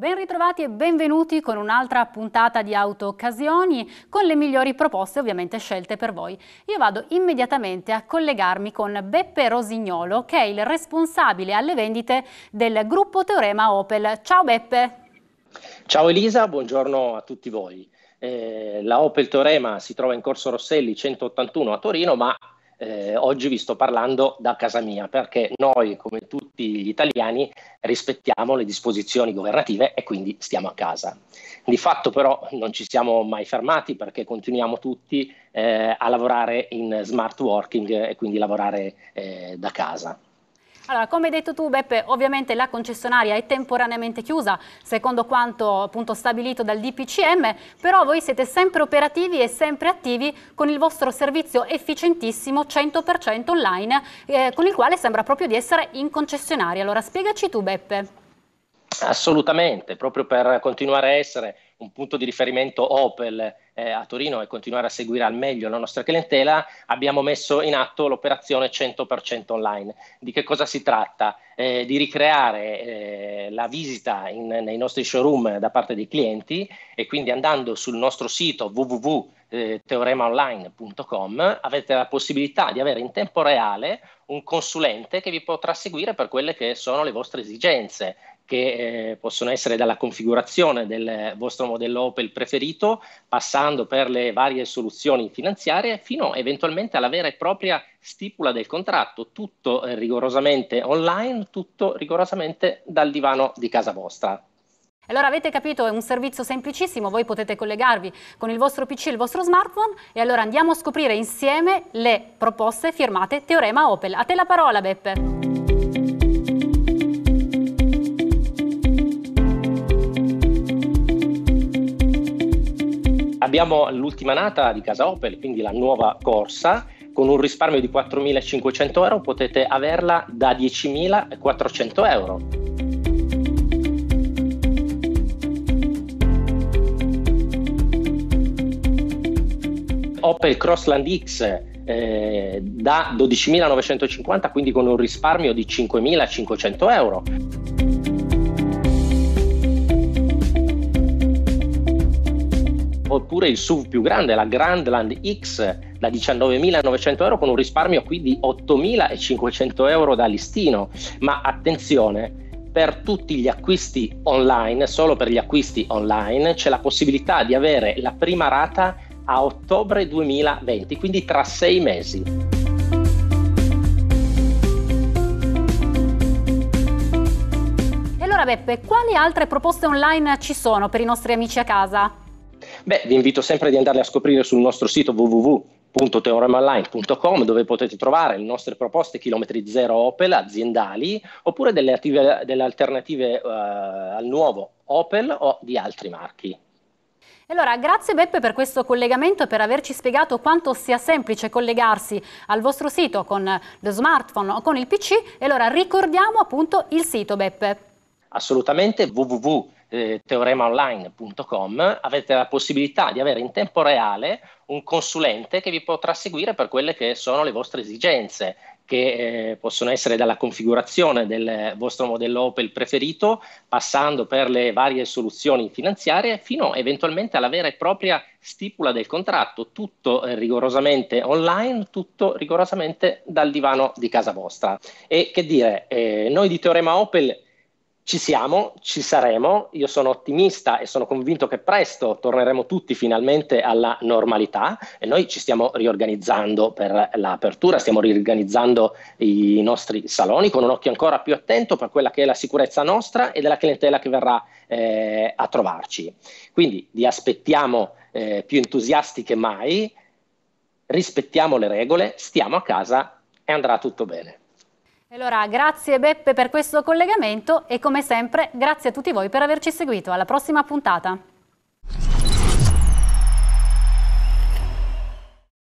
Ben ritrovati e benvenuti con un'altra puntata di Auto Occasioni con le migliori proposte ovviamente scelte per voi. Io vado immediatamente a collegarmi con Beppe Rosignolo che è il responsabile alle vendite del gruppo Teorema Opel. Ciao Beppe! Ciao Elisa, buongiorno a tutti voi. Eh, la Opel Teorema si trova in Corso Rosselli 181 a Torino ma eh, oggi vi sto parlando da casa mia, perché noi, come tutti gli italiani, rispettiamo le disposizioni governative e quindi stiamo a casa. Di fatto però non ci siamo mai fermati perché continuiamo tutti eh, a lavorare in smart working e quindi lavorare eh, da casa. Allora, come hai detto tu Beppe, ovviamente la concessionaria è temporaneamente chiusa, secondo quanto appunto stabilito dal DPCM, però voi siete sempre operativi e sempre attivi con il vostro servizio efficientissimo 100% online, eh, con il quale sembra proprio di essere in concessionaria. Allora, spiegaci tu Beppe. Assolutamente, proprio per continuare a essere un punto di riferimento Opel eh, a Torino e continuare a seguire al meglio la nostra clientela, abbiamo messo in atto l'operazione 100% online. Di che cosa si tratta? Eh, di ricreare eh, la visita in, nei nostri showroom da parte dei clienti e quindi andando sul nostro sito www.teoremaonline.com avete la possibilità di avere in tempo reale un consulente che vi potrà seguire per quelle che sono le vostre esigenze che eh, possono essere dalla configurazione del vostro modello Opel preferito, passando per le varie soluzioni finanziarie, fino eventualmente alla vera e propria stipula del contratto, tutto eh, rigorosamente online, tutto rigorosamente dal divano di casa vostra. Allora avete capito, è un servizio semplicissimo, voi potete collegarvi con il vostro PC e il vostro smartphone e allora andiamo a scoprire insieme le proposte firmate Teorema Opel. A te la parola Beppe. abbiamo l'ultima nata di Casa Opel, quindi la nuova corsa, con un risparmio di 4.500 euro potete averla da 10.400 euro. Opel Crossland X eh, da 12.950, quindi con un risparmio di 5.500 euro. oppure il SUV più grande, la Grandland X da 19.900 euro con un risparmio qui di 8.500 euro da listino. Ma attenzione, per tutti gli acquisti online, solo per gli acquisti online, c'è la possibilità di avere la prima rata a ottobre 2020, quindi tra sei mesi. Allora Beppe, quali altre proposte online ci sono per i nostri amici a casa? Beh, vi invito sempre di andarle a scoprire sul nostro sito www.teoremaonline.com dove potete trovare le nostre proposte chilometri zero Opel aziendali oppure delle, attive, delle alternative uh, al nuovo Opel o di altri marchi. Allora, grazie Beppe per questo collegamento e per averci spiegato quanto sia semplice collegarsi al vostro sito con lo smartphone o con il PC. E allora ricordiamo appunto il sito Beppe. Assolutamente www.teoremaonline.com eh, teoremaonline.com avete la possibilità di avere in tempo reale un consulente che vi potrà seguire per quelle che sono le vostre esigenze, che eh, possono essere dalla configurazione del vostro modello Opel preferito, passando per le varie soluzioni finanziarie, fino eventualmente alla vera e propria stipula del contratto, tutto eh, rigorosamente online, tutto rigorosamente dal divano di casa vostra. E che dire, eh, noi di Teorema Opel ci siamo, ci saremo, io sono ottimista e sono convinto che presto torneremo tutti finalmente alla normalità e noi ci stiamo riorganizzando per l'apertura, stiamo riorganizzando i nostri saloni con un occhio ancora più attento per quella che è la sicurezza nostra e della clientela che verrà eh, a trovarci. Quindi vi aspettiamo eh, più entusiasti che mai, rispettiamo le regole, stiamo a casa e andrà tutto bene. Allora, grazie Beppe per questo collegamento e come sempre grazie a tutti voi per averci seguito. Alla prossima puntata.